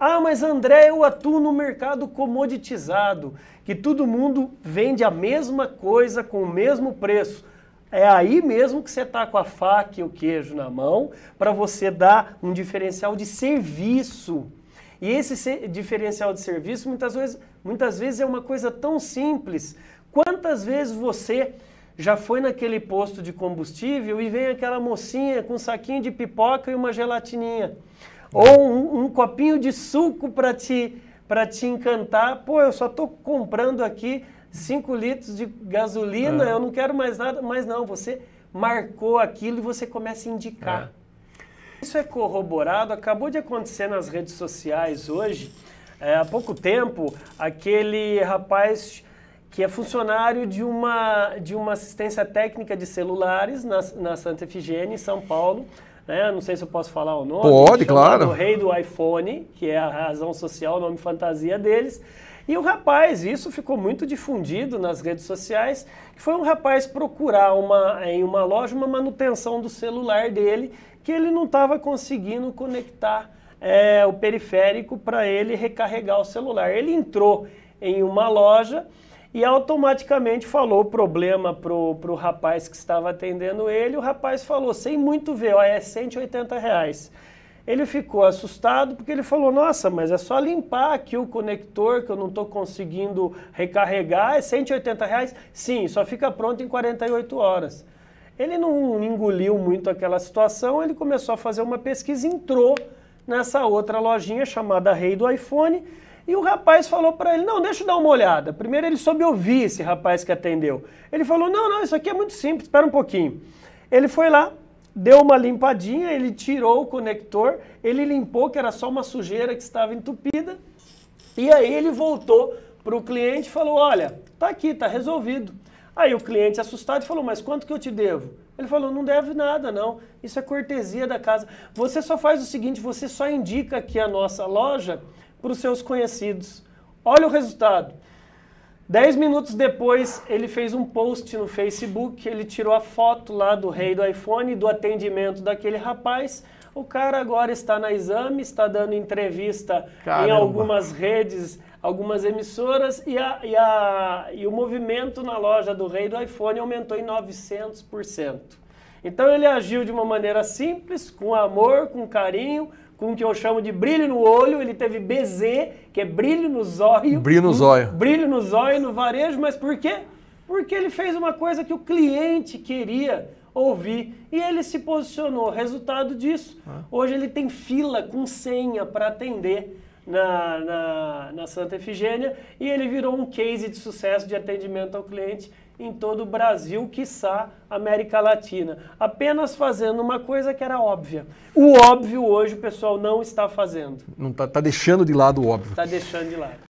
Ah, mas André, eu atuo no mercado comoditizado, que todo mundo vende a mesma coisa com o mesmo preço. É aí mesmo que você está com a faca e o queijo na mão para você dar um diferencial de serviço. E esse diferencial de serviço muitas vezes, muitas vezes é uma coisa tão simples. Quantas vezes você já foi naquele posto de combustível e vem aquela mocinha com um saquinho de pipoca e uma gelatininha? Ou um, um copinho de suco para te, para te encantar. Pô, eu só estou comprando aqui 5 litros de gasolina, é. eu não quero mais nada. Mas não, você marcou aquilo e você começa a indicar. É. Isso é corroborado, acabou de acontecer nas redes sociais hoje. É, há pouco tempo, aquele rapaz que é funcionário de uma, de uma assistência técnica de celulares na, na Santa Efigênia, em São Paulo, né? Não sei se eu posso falar o nome. Pode, claro. O rei do iPhone, que é a razão social, o nome fantasia deles. E o rapaz, isso ficou muito difundido nas redes sociais, que foi um rapaz procurar uma, em uma loja uma manutenção do celular dele, que ele não estava conseguindo conectar é, o periférico para ele recarregar o celular. Ele entrou em uma loja e automaticamente falou o problema pro, pro rapaz que estava atendendo ele. O rapaz falou, sem muito ver, ó, é 180 reais. Ele ficou assustado porque ele falou: Nossa, mas é só limpar aqui o conector que eu não estou conseguindo recarregar, é 180 reais? Sim, só fica pronto em 48 horas. Ele não engoliu muito aquela situação, ele começou a fazer uma pesquisa, entrou nessa outra lojinha chamada Rei do iPhone e o rapaz falou para ele: Não, deixa eu dar uma olhada. Primeiro ele soube ouvir esse rapaz que atendeu. Ele falou: Não, não, isso aqui é muito simples, espera um pouquinho. Ele foi lá, deu uma limpadinha, ele tirou o conector, ele limpou, que era só uma sujeira que estava entupida. E aí ele voltou para o cliente e falou: Olha, tá aqui, tá resolvido. Aí o cliente assustado falou: Mas quanto que eu te devo? Ele falou: Não deve nada, não. Isso é cortesia da casa. Você só faz o seguinte: você só indica aqui a nossa loja para os seus conhecidos. Olha o resultado. Dez minutos depois, ele fez um post no Facebook, ele tirou a foto lá do rei do iPhone, do atendimento daquele rapaz. O cara agora está na exame, está dando entrevista Caramba. em algumas redes, algumas emissoras, e, a, e, a, e o movimento na loja do rei do iPhone aumentou em 900%. Então ele agiu de uma maneira simples, com amor, com carinho, com o que eu chamo de brilho no olho, ele teve BZ, que é brilho no zóio. Brilho no hum, zóio. Brilho no zóio no varejo, mas por quê? Porque ele fez uma coisa que o cliente queria ouvir e ele se posicionou. Resultado disso, ah. hoje ele tem fila com senha para atender na, na, na Santa Efigênia e ele virou um case de sucesso de atendimento ao cliente em todo o Brasil, quiçá América Latina, apenas fazendo uma coisa que era óbvia. O óbvio hoje o pessoal não está fazendo. Não está tá deixando de lado o óbvio. Está deixando de lado.